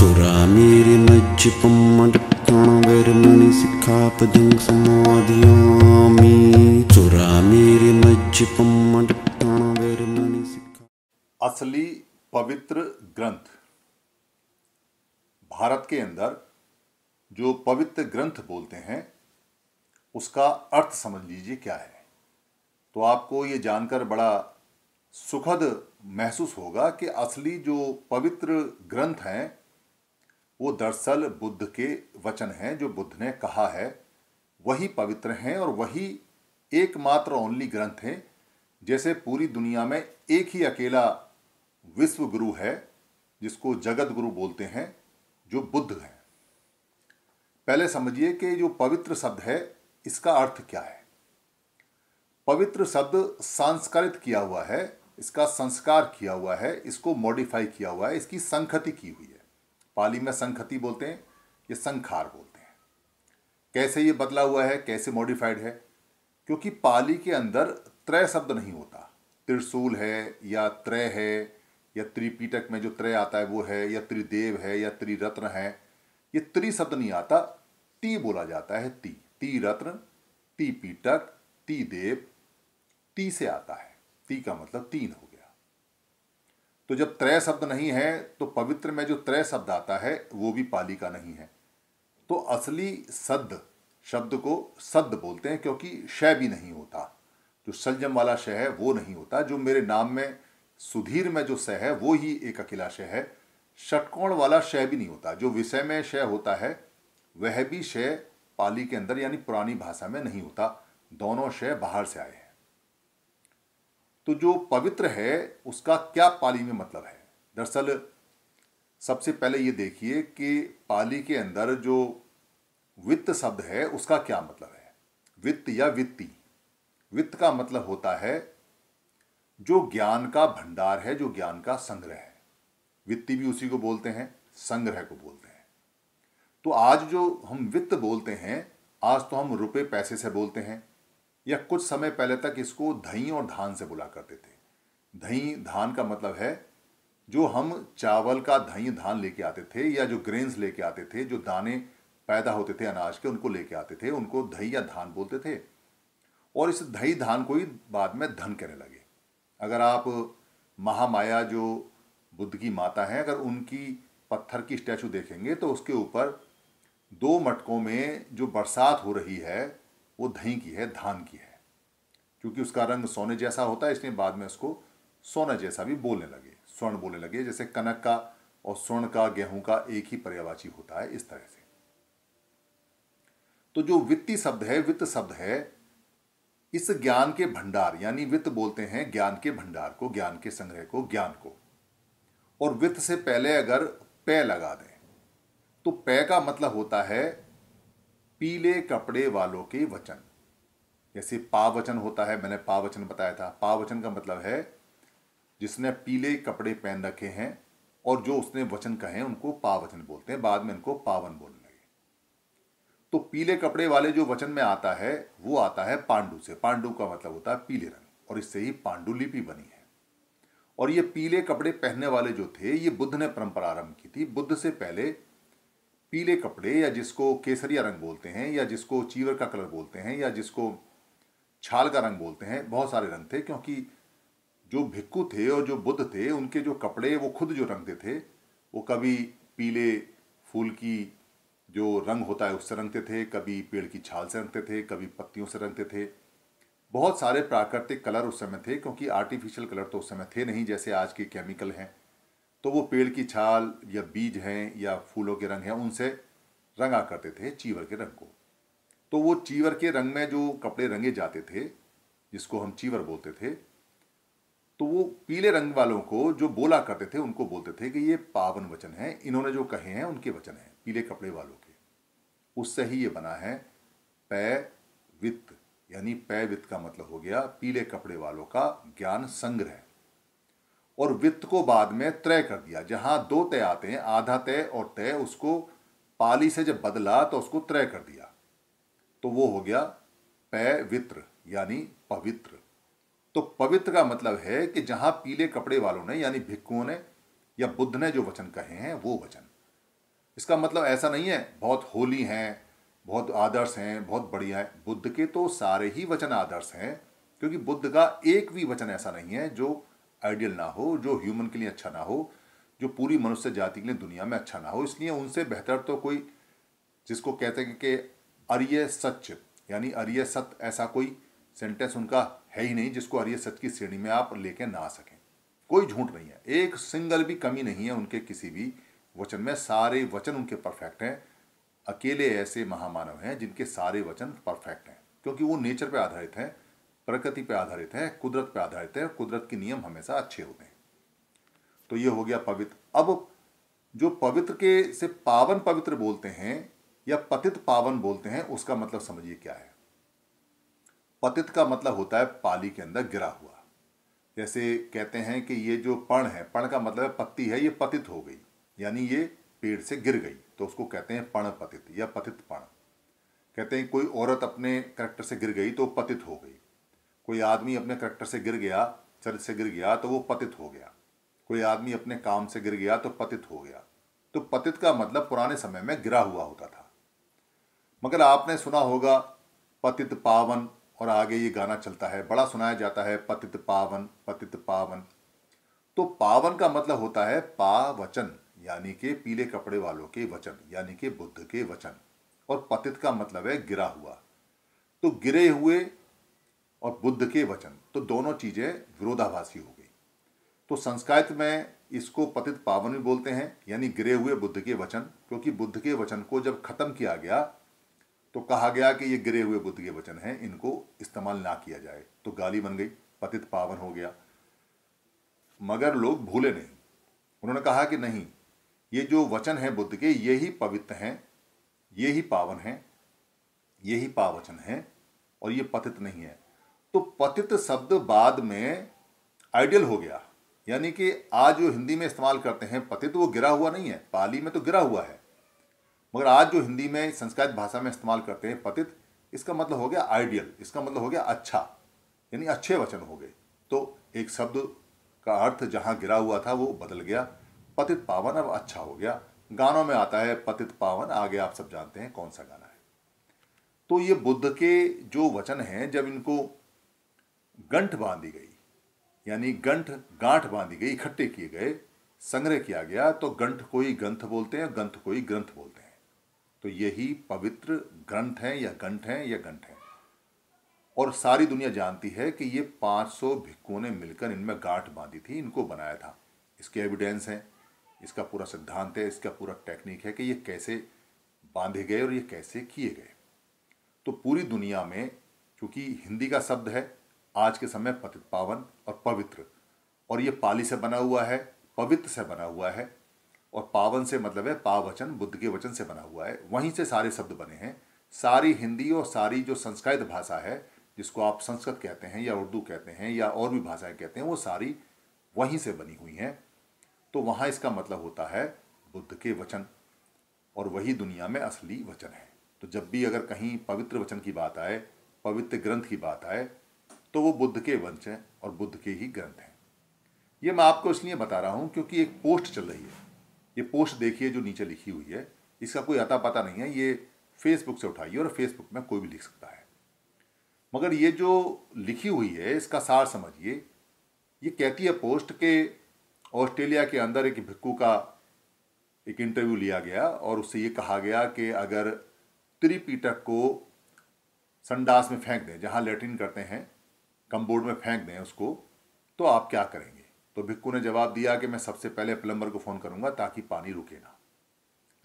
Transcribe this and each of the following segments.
चोरा मेरे मज्ज पम्मड ताणा सिखा सिखापदं समाधियामि चोरा मेरे मज्ज पम्मड ताणा सिखा असली पवित्र ग्रंथ भारत के अंदर जो पवित्र ग्रंथ बोलते हैं उसका अर्थ समझ लीजिए क्या है तो आपको ये जानकर बड़ा सुखद महसूस होगा कि असली जो पवित्र ग्रंथ हैं वो दरअसल बुद्ध के वचन हैं जो बुद्ध ने कहा है वही पवित्र हैं और वही एकमात्र ओनली ग्रंथ हैं जैसे पूरी दुनिया में एक ही अकेला विश्व गुरु है जिसको जगत गुरु बोलते हैं जो बुद्ध हैं पहले समझिए कि जो पवित्र शब्द है इसका अर्थ क्या है पवित्र शब्द संस्कृत किया हुआ है इसका संस्कार किया हुआ है इसको मॉडिफाई किया हुआ है इसकी संखति की हुई है पाली में संखति बोलते हैं ये संखार बोलते हैं कैसे ये बदला हुआ है कैसे मॉडिफाइड है क्योंकि पाली के अंदर त्रय शब्द नहीं होता त्रिशूल है या त्रय है या त्रिपीटक में जो त्रय आता है वो है या त्रिदेव है या त्रिरत्न है ये त्रि शब्द नहीं आता ती बोला जाता है ती ती रत्न ती पीटक ती देव ती से आता है ती का मतलब तीन हो तो जब त्रय शब्द नहीं है तो पवित्र में जो त्रय शब्द आता है वो भी पाली का नहीं है तो असली सद शब्द को सद बोलते हैं क्योंकि शय भी नहीं होता जो सलजम वाला शय है वो नहीं होता जो मेरे नाम में सुधीर में जो शय है वो ही एक अकेला शय है षटकोण वाला शय भी नहीं होता जो विषय में शय होता है वह भी शय पाली के अंदर यानी पुरानी भाषा में नहीं होता दोनों शय बाहर से आए हैं तो जो पवित्र है उसका क्या पाली में मतलब है दरअसल सबसे पहले ये देखिए कि पाली के अंदर जो वित्त शब्द है उसका क्या मतलब है वित्त या वित्ती वित्त का मतलब होता है जो ज्ञान का भंडार है जो ज्ञान का संग्रह है वित्ती भी उसी को बोलते हैं संग्रह को बोलते हैं तो आज जो हम वित्त बोलते हैं आज तो हम रुपए पैसे से बोलते हैं या कुछ समय पहले तक इसको धई और धान से बुला करते थे धई धान का मतलब है जो हम चावल का धई धान लेके आते थे या जो ग्रेन्स लेके आते थे जो दाने पैदा होते थे अनाज के उनको लेके आते थे उनको धई या धान बोलते थे और इस धई धान को ही बाद में धन कहने लगे अगर आप महामाया जो बुद्ध की माता है अगर उनकी पत्थर की स्टैचू देखेंगे तो उसके ऊपर दो मटकों में जो बरसात हो रही है वो दही की है धान की है क्योंकि उसका रंग सोने जैसा होता है इसलिए बाद में उसको सोना जैसा भी बोलने लगे स्वर्ण बोलने लगे जैसे कनक का और स्वर्ण का गेहूं का एक ही पर्यावाची होता है इस तरह से तो जो वित्तीय शब्द है वित्त शब्द है इस ज्ञान के भंडार यानी वित्त बोलते हैं ज्ञान के भंडार को ज्ञान के संग्रह को ज्ञान को और वित्त से पहले अगर पै लगा दें तो पै का मतलब होता है पीले कपड़े वालों के वचन जैसे पावचन होता है मैंने पावचन बताया था पावचन का मतलब है जिसने पीले कपड़े पहन रखे हैं और जो उसने वचन कहे उनको पावचन बोलते हैं बाद में इनको पावन बोलने लगे तो पीले कपड़े वाले जो वचन में आता है वो आता है पांडु से पांडु का मतलब होता है पीले रंग और इससे ही पांडुलिपि बनी है और ये पीले कपड़े पहनने वाले जो थे ये बुद्ध ने परंपरा आरंभ की थी बुद्ध से पहले पीले कपड़े या जिसको केसरिया रंग बोलते हैं या जिसको चीवर का कलर बोलते हैं या जिसको छाल का रंग बोलते हैं बहुत सारे रंग थे क्योंकि जो भिक्कू थे और जो बुद्ध थे उनके जो कपड़े वो खुद जो रंगते थे वो कभी पीले फूल की जो रंग होता है उससे रंगते थे कभी पेड़ की छाल से रंगते थे कभी पत्तियों से रंगते थे बहुत सारे प्राकृतिक कलर उस समय थे क्योंकि आर्टिफिशियल कलर तो उस समय थे नहीं जैसे आज के केमिकल हैं तो वो पेड़ की छाल या बीज हैं या फूलों के रंग हैं उनसे रंगा करते थे चीवर के रंग को तो वो चीवर के रंग में जो कपड़े रंगे जाते थे जिसको हम चीवर बोलते थे तो वो पीले रंग वालों को जो बोला करते थे उनको बोलते थे कि ये पावन वचन है इन्होंने जो कहे हैं उनके वचन हैं पीले कपड़े वालों के उससे ही ये बना है पै वित्त यानी पै वित्त का मतलब हो गया पीले कपड़े वालों का ज्ञान संग्रह और वित्त को बाद में त्रय कर दिया जहां दो तय आते हैं आधा तय और तय उसको पाली से जब बदला तो उसको त्रय कर दिया तो वो हो गया पै वित्र यानी पवित्र तो पवित्र का मतलब है कि जहां पीले कपड़े वालों ने यानी भिक्कुओं ने या बुद्ध ने जो वचन कहे हैं वो वचन इसका मतलब ऐसा नहीं है बहुत होली हैं बहुत आदर्श हैं बहुत बढ़िया है बुद्ध के तो सारे ही वचन आदर्श हैं क्योंकि बुद्ध का एक भी वचन ऐसा नहीं है जो आइडियल ना हो जो ह्यूमन के लिए अच्छा ना हो जो पूरी मनुष्य जाति के लिए दुनिया में अच्छा ना हो इसलिए उनसे बेहतर तो कोई जिसको कहते हैं कि अर्य सच यानी अर्य सत्य ऐसा कोई सेंटेंस उनका है ही नहीं जिसको अर्य सच की श्रेणी में आप लेके ना आ सकें कोई झूठ नहीं है एक सिंगल भी कमी नहीं है उनके किसी भी वचन में सारे वचन उनके परफेक्ट हैं अकेले ऐसे महामानव हैं जिनके सारे वचन परफेक्ट हैं क्योंकि वो नेचर पर आधारित हैं प्रकृति पर आधारित है कुदरत पर आधारित है कुदरत के नियम हमेशा अच्छे होते हैं तो ये हो गया पवित्र अब जो पवित्र के से पावन पवित्र बोलते हैं या पतित पावन बोलते हैं उसका मतलब समझिए क्या है पतित का मतलब होता है पाली के अंदर गिरा हुआ जैसे कहते हैं कि ये जो पण है पण का मतलब है पत्ती है ये पतित हो गई यानी ये पेड़ से गिर गई तो उसको कहते हैं पण पतित या पतित पण कहते हैं कोई औरत अपने करेक्टर से गिर गई तो पतित हो गई कोई आदमी अपने करैक्टर से गिर गया चरित्र से गिर गया तो वो पतित हो गया कोई आदमी अपने काम से गिर गया तो पतित हो गया तो पतित का मतलब पुराने समय में गिरा हुआ होता था मगर आपने सुना होगा पतित पावन और आगे ये गाना चलता है बड़ा सुनाया जाता है पतित पावन पतित पावन तो पावन का मतलब होता है पावचन यानी के पीले कपड़े वालों के वचन यानी के बुद्ध के वचन और पतित का मतलब है गिरा हुआ तो गिरे हुए और बुद्ध के वचन तो दोनों चीज़ें विरोधाभासी हो गई तो संस्कृत में इसको पतित पावन भी बोलते हैं यानी गिरे हुए बुद्ध के वचन क्योंकि बुद्ध के वचन को जब खत्म किया गया तो कहा गया कि ये गिरे हुए बुद्ध के वचन हैं इनको इस्तेमाल ना किया जाए तो गाली बन गई पतित पावन हो गया मगर लोग भूले नहीं उन्होंने कहा कि नहीं ये जो वचन है बुद्ध के ये ही पवित्र हैं ये ही पावन हैं ये ही पावचन हैं और ये पतित नहीं है तो पतित शब्द बाद में आइडियल हो गया यानी कि आज जो हिंदी में इस्तेमाल करते हैं पतित वो गिरा हुआ नहीं है पाली में तो गिरा हुआ है मगर आज जो हिंदी में संस्कृत भाषा में इस्तेमाल करते हैं पतित इसका मतलब हो गया आइडियल इसका मतलब हो गया अच्छा यानी अच्छे वचन हो गए तो एक शब्द का अर्थ जहाँ गिरा हुआ था वो बदल गया पतित पावन अब अच्छा हो गया गानों में आता है पतित पावन आगे आप सब जानते हैं कौन सा गाना है तो ये बुद्ध के जो वचन हैं जब इनको गंठ बांधी गई यानी गंठ गांठ बांधी गई इकट्ठे किए गए संग्रह किया गया तो गंठ को ही ग्रंथ बोलते हैं ग्रंथ को ही ग्रंथ बोलते हैं तो यही पवित्र ग्रंथ हैं या गंठ हैं या गंठ हैं और सारी दुनिया जानती है कि ये 500 भिक्कुओं ने मिलकर इनमें गांठ बांधी थी इनको बनाया था इसके एविडेंस हैं इसका पूरा सिद्धांत है इसका पूरा टेक्निक है कि ये कैसे बांधे गए और ये कैसे किए गए तो पूरी दुनिया में चूँकि हिंदी का शब्द है आज के समय पतित पावन और पवित्र और ये पाली से बना हुआ है पवित्र से बना हुआ है और पावन से मतलब है पावचन बुद्ध के वचन से बना हुआ है वहीं से सारे शब्द बने हैं सारी हिंदी और सारी जो संस्कृत भाषा है जिसको आप संस्कृत कहते हैं या उर्दू कहते हैं या और भी भाषाएं कहते हैं वो सारी वहीं से बनी हुई हैं तो वहाँ इसका मतलब होता है बुद्ध के वचन और वही दुनिया में असली वचन है तो जब भी अगर कहीं पवित्र वचन की बात आए पवित्र ग्रंथ की बात आए तो वो बुद्ध के वंश हैं और बुद्ध के ही ग्रंथ हैं ये मैं आपको इसलिए बता रहा हूँ क्योंकि एक पोस्ट चल रही है ये पोस्ट देखिए जो नीचे लिखी हुई है इसका कोई अता पता नहीं है ये फेसबुक से उठाइए और फेसबुक में कोई भी लिख सकता है मगर ये जो लिखी हुई है इसका सार समझिए ये कहती है पोस्ट के ऑस्ट्रेलिया के अंदर एक भिक्कू का एक इंटरव्यू लिया गया और उससे ये कहा गया कि अगर त्रिपीटक को संडास में फेंक दें जहाँ लेटरिन करते हैं कम बोर्ड में फेंक दें उसको तो आप क्या करेंगे तो भिक्कू ने जवाब दिया कि मैं सबसे पहले प्लम्बर को फ़ोन करूँगा ताकि पानी रुके ना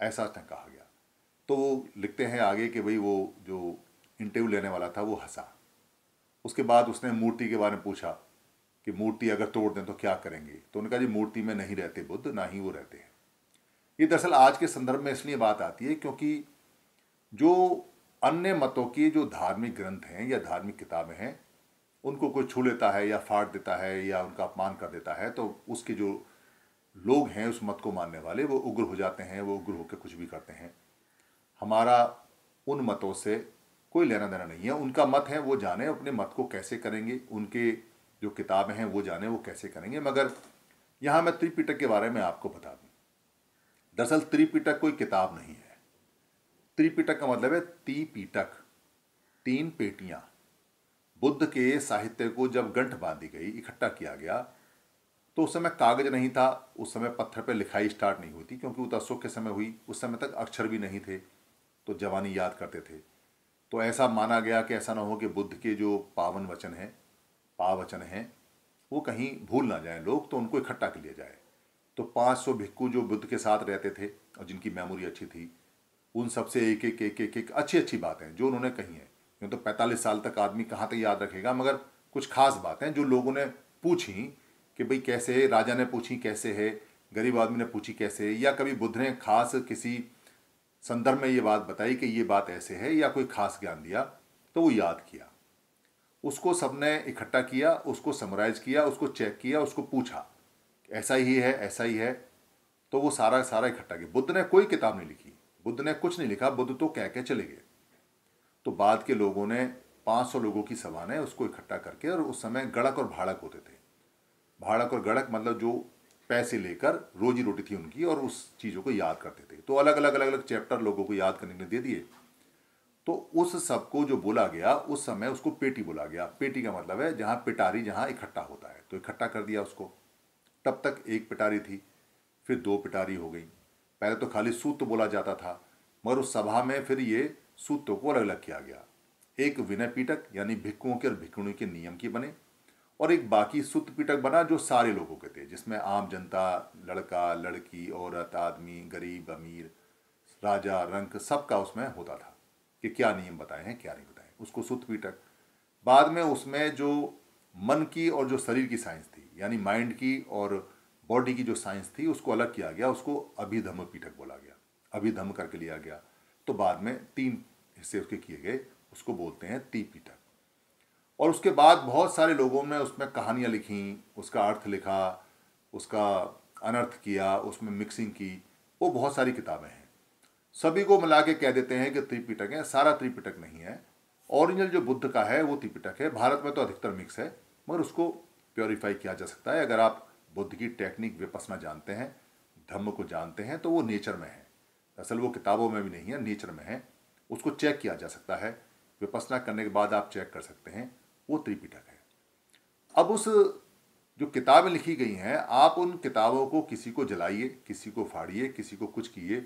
ऐसा कहा गया तो वो लिखते हैं आगे कि भाई वो जो इंटरव्यू लेने वाला था वो हंसा उसके बाद उसने मूर्ति के बारे में पूछा कि मूर्ति अगर तोड़ दें तो क्या करेंगे तो उनका जी मूर्ति में नहीं रहते बुद्ध ना ही वो रहते हैं ये दरअसल आज के संदर्भ में इसलिए बात आती है क्योंकि जो अन्य मतों की जो धार्मिक ग्रंथ हैं या धार्मिक किताबें हैं उनको कोई छू लेता है या फाड़ देता है या उनका अपमान कर देता है तो उसके जो लोग हैं उस मत को मानने वाले वो उग्र हो जाते हैं वो उग्र होकर कुछ भी करते हैं हमारा उन मतों से कोई लेना देना नहीं है उनका मत है वो जाने अपने मत को कैसे करेंगे उनके जो किताबें हैं वो जाने वो कैसे करेंगे मगर यहाँ मैं त्रिपिटक के बारे में आपको बता दूँ दरअसल त्रिपिटक कोई किताब नहीं है त्रिपिटक का मतलब है ती पीटक तीन पेटियाँ बुद्ध के साहित्य को जब गंठ बांधी गई इकट्ठा किया गया तो उस समय कागज नहीं था उस समय पत्थर पर लिखाई स्टार्ट नहीं हुई थी क्योंकि वो तस्व तो के समय हुई उस समय तक अक्षर भी नहीं थे तो जवानी याद करते थे तो ऐसा माना गया कि ऐसा ना हो कि बुद्ध के जो पावन वचन हैं पावचन हैं वो कहीं भूल ना जाए लोग तो उनको इकट्ठा कर लिया जाए तो 500 भिक्खू जो बुद्ध के साथ रहते थे और जिनकी मेमोरी अच्छी थी उन सबसे एक एक एक एक एक अच्छी अच्छी बातें जो उन्होंने कही हैं यूँ तो पैंतालीस साल तक आदमी कहाँ तक याद रखेगा मगर कुछ खास बातें जो लोगों ने पूछी कि भाई कैसे है राजा ने पूछी कैसे है गरीब आदमी ने पूछी कैसे है या कभी बुद्ध ने खास किसी संदर्भ में ये बात बताई कि ये बात ऐसे है या कोई खास ज्ञान दिया तो वो याद किया उसको सबने इकट्ठा किया उसको समराइज किया उसको चेक किया उसको पूछा ऐसा ही है ऐसा ही है तो वो सारा सारा इकट्ठा किया बुद्ध ने कोई किताब नहीं लिखी बुद्ध ने कुछ नहीं लिखा बुद्ध तो कह के चले गए तो बाद के लोगों ने 500 लोगों की सभा ने उसको इकट्ठा करके और उस समय गड़क और भाड़क होते थे भाड़क और गड़क मतलब जो पैसे लेकर रोजी रोटी थी उनकी और उस चीज़ों को याद करते थे तो अलग अलग अलग अलग चैप्टर लोगों को याद करने के लिए दे दिए तो उस सब को जो बोला गया उस समय उसको पेटी बोला गया पेटी का मतलब है जहाँ पिटारी जहाँ इकट्ठा होता है तो इकट्ठा कर दिया उसको तब तक एक पिटारी थी फिर दो पिटारी हो गई पहले तो खाली सूत बोला जाता था मगर उस सभा में फिर ये सूत्रों को अलग अलग किया गया एक विनय पीटक यानी भिक्कुओं के और भिक्खुणी के नियम की बने और एक बाकी सूत्र पीटक बना जो सारे लोगों के थे जिसमें आम जनता लड़का लड़की औरत आदमी गरीब अमीर राजा रंक सबका उसमें होता था कि क्या नियम बताए हैं क्या नहीं बताए उसको सूत्र पीटक बाद में उसमें जो मन की और जो शरीर की साइंस थी यानी माइंड की और बॉडी की जो साइंस थी उसको अलग किया गया उसको अभिधम पीठक बोला गया अभिधम करके लिया गया तो बाद में तीन हिस्से उसके किए गए उसको बोलते हैं ती पीटक और उसके बाद बहुत सारे लोगों ने उसमें कहानियाँ लिखी उसका अर्थ लिखा उसका अनर्थ किया उसमें मिक्सिंग की वो बहुत सारी किताबें हैं सभी को मिला के कह देते हैं कि त्रिपिटक है सारा त्रिपिटक नहीं है ओरिजिनल जो बुद्ध का है वो त्रिपिटक है भारत में तो अधिकतर मिक्स है मगर उसको प्योरीफाई किया जा सकता है अगर आप बुद्ध की टेक्निक विपसना जानते हैं धम्म को जानते हैं तो वो नेचर में है असल वो किताबों में भी नहीं है नेचर में है उसको चेक किया जा सकता है विपसना करने के बाद आप चेक कर सकते हैं वो त्रिपिटक है अब उस जो किताबें लिखी गई हैं आप उन किताबों को किसी को जलाइए किसी को फाड़िए किसी को कुछ किए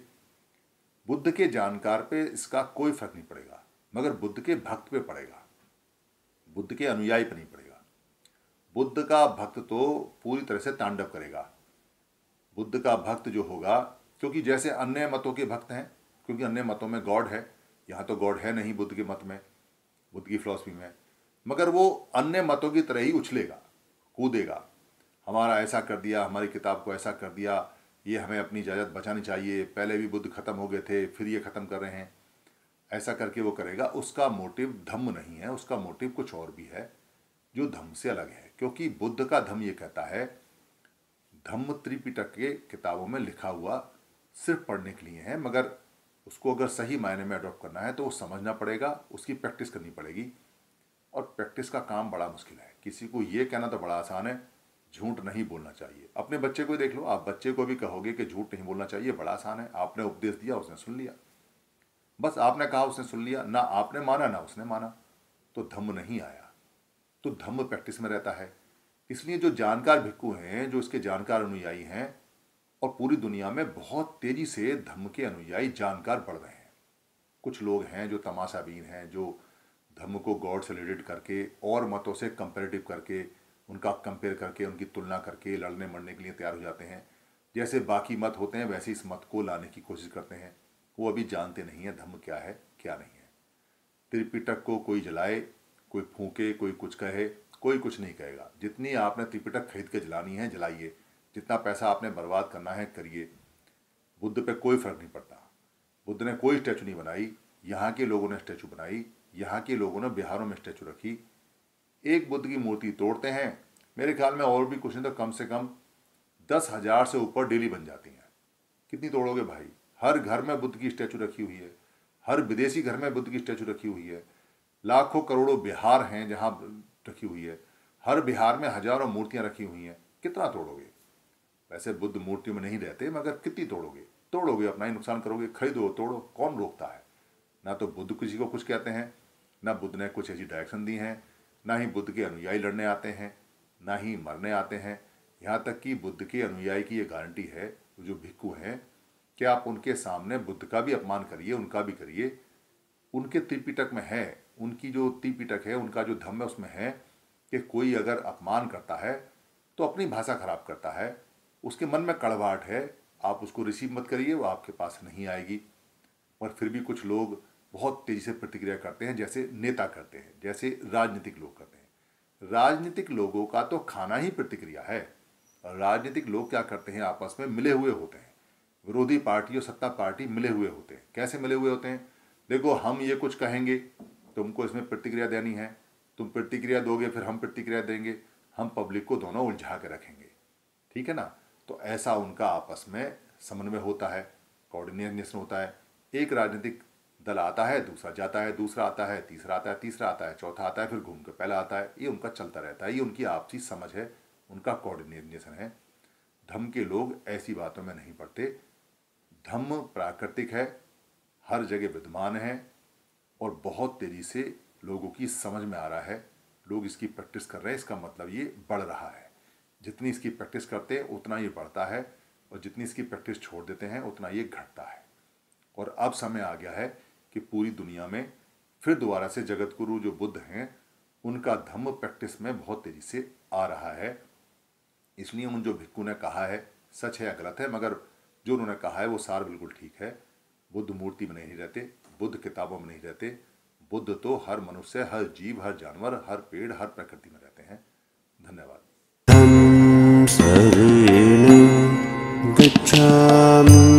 बुद्ध के जानकार पे इसका कोई फर्क नहीं पड़ेगा मगर बुद्ध के भक्त पे पड़ेगा बुद्ध के अनुयायी पर नहीं पड़ेगा बुद्ध का भक्त तो पूरी तरह से तांडव करेगा बुद्ध का भक्त जो होगा क्योंकि जैसे अन्य मतों के भक्त हैं क्योंकि अन्य मतों में गॉड है यहाँ तो गॉड है नहीं बुद्ध के मत में बुद्ध की फिलोसफी में मगर वो अन्य मतों की तरह ही उछलेगा कूदेगा हमारा ऐसा कर दिया हमारी किताब को ऐसा कर दिया ये हमें अपनी इजाज़त बचानी चाहिए पहले भी बुद्ध ख़त्म हो गए थे फिर ये ख़त्म कर रहे हैं ऐसा करके वो करेगा उसका मोटिव धम्म नहीं है उसका मोटिव कुछ और भी है जो धम्म से अलग है क्योंकि बुद्ध का धम्म ये कहता है धम्म त्रिपिटक के किताबों में लिखा हुआ सिर्फ पढ़ने के लिए हैं मगर उसको अगर सही मायने में अडॉप्ट करना है तो वो समझना पड़ेगा उसकी प्रैक्टिस करनी पड़ेगी और प्रैक्टिस का काम बड़ा मुश्किल है किसी को ये कहना तो बड़ा आसान है झूठ नहीं बोलना चाहिए अपने बच्चे को देख लो आप बच्चे को भी कहोगे कि झूठ नहीं बोलना चाहिए बड़ा आसान है आपने उपदेश दिया उसने सुन लिया बस आपने कहा उसने सुन लिया ना आपने माना ना उसने माना तो धम्म नहीं आया तो धम्म प्रैक्टिस में रहता है इसलिए जो जानकार भिक्खु हैं जो इसके जानकार अनुयायी हैं और पूरी दुनिया में बहुत तेजी से धर्म के अनुयायी जानकार बढ़ रहे हैं कुछ लोग हैं जो तमाशाबीन हैं जो धर्म को गॉड से रिलेटेड करके और मतों से कंपेरेटिव करके उनका कंपेयर करके उनकी तुलना करके लड़ने मरने के लिए तैयार हो जाते हैं जैसे बाकी मत होते हैं वैसे इस मत को लाने की कोशिश करते हैं वो अभी जानते नहीं हैं धर्म क्या है क्या नहीं है त्रिपिटक को कोई जलाए कोई फूके कोई कुछ कहे कोई कुछ नहीं कहेगा जितनी आपने त्रिपिटक खरीद के जलानी है जलाइए जितना पैसा आपने बर्बाद करना है करिए बुद्ध पे कोई फ़र्क नहीं पड़ता बुद्ध ने कोई स्टैचू नहीं बनाई यहाँ के लोगों ने स्टैचू बनाई यहाँ के लोगों ने बिहारों में स्टैचू रखी एक बुद्ध की मूर्ति तोड़ते हैं मेरे ख्याल में और भी कुछ नहीं तो कम से कम दस हज़ार से ऊपर डेली बन जाती हैं कितनी तोड़ोगे भाई हर घर में बुद्ध की स्टैचू रखी हुई है हर विदेशी घर में बुद्ध की स्टैचू रखी हुई है लाखों करोड़ों बिहार हैं जहाँ रखी हुई है हर बिहार में हजारों मूर्तियाँ रखी हुई हैं कितना तोड़ोगे वैसे बुद्ध मूर्ति में नहीं रहते मगर कितनी तोड़ोगे तोड़ोगे अपना ही नुकसान करोगे खरीदो तोड़ो कौन रोकता है ना तो बुद्ध किसी को कुछ कहते हैं ना बुद्ध ने कुछ ऐसी डायरेक्शन दी हैं ना ही बुद्ध के अनुयायी लड़ने आते हैं ना ही मरने आते हैं यहाँ तक कि बुद्ध के अनुयायी की ये गारंटी है जो भिक्खु हैं कि आप उनके सामने बुद्ध का भी अपमान करिए उनका भी करिए उनके त्रिपिटक में है उनकी जो त्रिपिटक है उनका जो धम्म है उसमें है कि कोई अगर अपमान करता है तो अपनी भाषा खराब करता है उसके मन में कड़वाहट है आप उसको रिसीव मत करिए वो आपके पास नहीं आएगी पर फिर भी कुछ लोग बहुत तेज़ी से प्रतिक्रिया करते हैं जैसे नेता करते हैं जैसे राजनीतिक लोग करते हैं राजनीतिक लोगों का तो खाना ही प्रतिक्रिया है राजनीतिक लोग क्या करते हैं आपस में मिले हुए होते हैं विरोधी पार्टी और सत्ता पार्टी मिले हुए होते हैं कैसे मिले हुए होते हैं देखो हम ये कुछ कहेंगे तुमको इसमें प्रतिक्रिया देनी है तुम प्रतिक्रिया दोगे फिर हम प्रतिक्रिया देंगे हम पब्लिक को दोनों उलझा के रखेंगे ठीक है ना तो ऐसा उनका आपस में समन्वय होता है कोऑर्डिनेशन होता है एक राजनीतिक दल आता है दूसरा जाता है दूसरा आता है तीसरा आता है तीसरा आता है चौथा आता है फिर घूम के पहला आता है ये उनका चलता रहता है ये उनकी आपसी समझ है उनका कोऑर्डिनेशन है धम के लोग ऐसी बातों में नहीं पड़ते धम्म प्राकृतिक है हर जगह विद्यमान है और बहुत तेज़ी से लोगों की समझ में आ रहा है लोग इसकी प्रैक्टिस कर रहे हैं इसका मतलब ये बढ़ रहा है जितनी इसकी प्रैक्टिस करते हैं उतना ये बढ़ता है और जितनी इसकी प्रैक्टिस छोड़ देते हैं उतना ये घटता है और अब समय आ गया है कि पूरी दुनिया में फिर दोबारा से जगत गुरु जो बुद्ध हैं उनका धम्म प्रैक्टिस में बहुत तेज़ी से आ रहा है इसलिए उन जो भिक्कू ने कहा है सच है या गलत है मगर जो उन्होंने कहा है वो सार बिल्कुल ठीक है बुद्ध मूर्ति में नहीं रहते बुद्ध किताबों में नहीं रहते बुद्ध तो हर मनुष्य हर जीव हर जानवर हर पेड़ हर प्रकृति में रहते हैं धन्यवाद रेण गच्छामि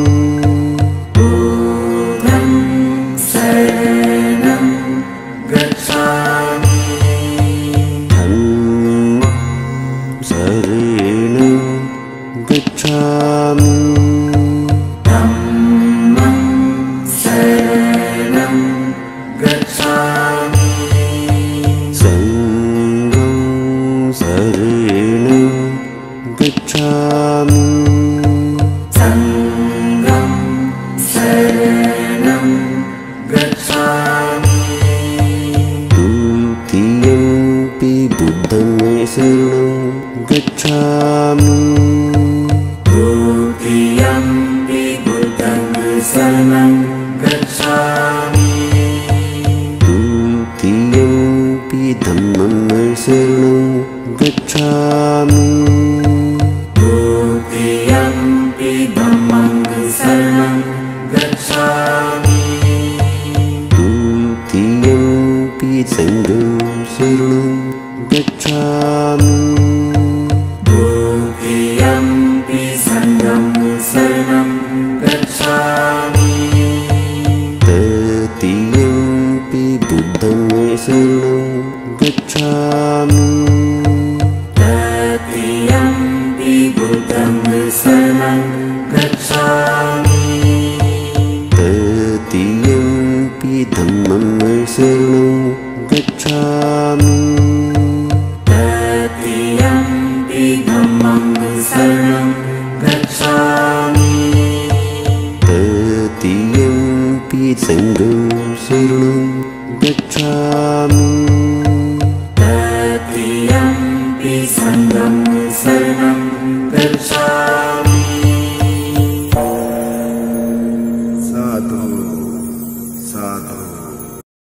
गच्छामि